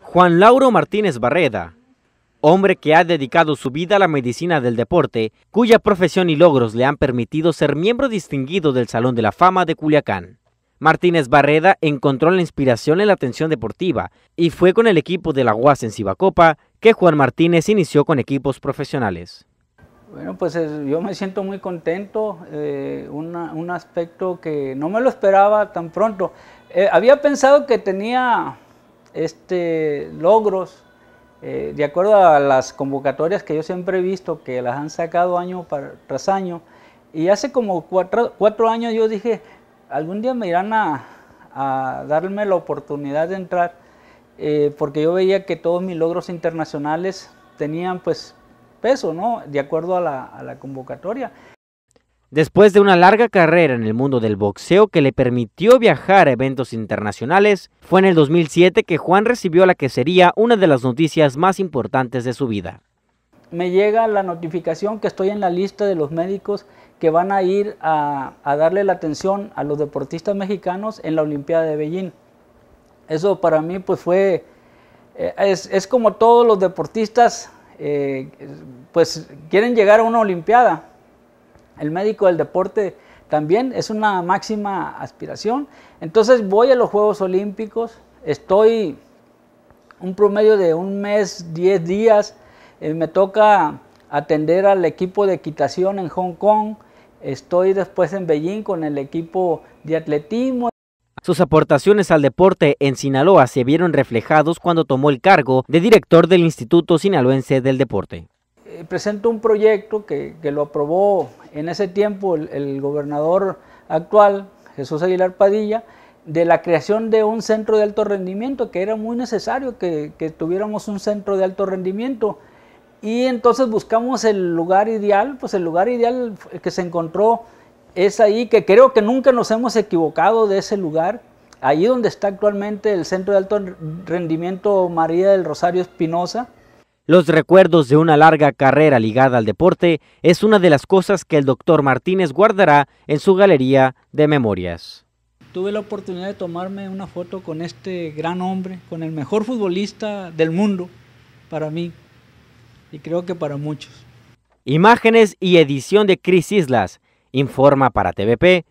Juan Lauro Martínez Barreda, hombre que ha dedicado su vida a la medicina del deporte, cuya profesión y logros le han permitido ser miembro distinguido del Salón de la Fama de Culiacán. Martínez Barreda encontró la inspiración en la atención deportiva y fue con el equipo de la UAS en Cibacopa que Juan Martínez inició con equipos profesionales. Bueno, pues eh, yo me siento muy contento, eh, un aspecto que no me lo esperaba tan pronto. Eh, había pensado que tenía este, logros, eh, de acuerdo a las convocatorias que yo siempre he visto, que las han sacado año tras año, y hace como cuatro, años yo dije, algún día me irán a, a darme la oportunidad de entrar, eh, porque yo veía que todos mis logros internacionales tenían pues peso, ¿no? De acuerdo a la, a la convocatoria. Después de una larga carrera en el mundo del boxeo que le permitió viajar a eventos internacionales, fue en el 2007 que Juan recibió la que sería una de las noticias más importantes de su vida. Me llega la notificación que estoy en la lista de los médicos que van a ir a, darle la atención a los deportistas mexicanos en la Olimpiada de Beijing. Eso para mí pues fue, eh, es, como todos los deportistas eh, pues quieren llegar a una Olimpiada, el médico del deporte también es una máxima aspiración. Entonces voy a los Juegos Olímpicos, estoy un promedio de un mes, 10 días, eh, me toca atender al equipo de equitación en Hong Kong, estoy después en Beijing con el equipo de atletismo. Sus aportaciones al deporte en Sinaloa se vieron reflejados cuando tomó el cargo de director del Instituto Sinaloense del Deporte presento un proyecto que, lo aprobó en ese tiempo el, gobernador actual, Jesús Aguilar Padilla, de la creación de un centro de alto rendimiento, que era muy necesario que, que tuviéramos un centro de alto rendimiento. Y entonces buscamos el lugar ideal, pues el lugar ideal que se encontró es ahí, que creo que nunca nos hemos equivocado de ese lugar, ahí donde está actualmente el Centro de Alto Rendimiento María del Rosario Espinosa, los recuerdos de una larga carrera ligada al deporte es una de las cosas que el doctor Martínez guardará en su galería de memorias. Tuve la oportunidad de tomarme una foto con este gran hombre, con el mejor futbolista del mundo para mí y creo que para muchos. Imágenes y edición de Cris Islas, informa para TVP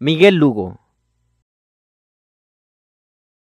Miguel Lugo.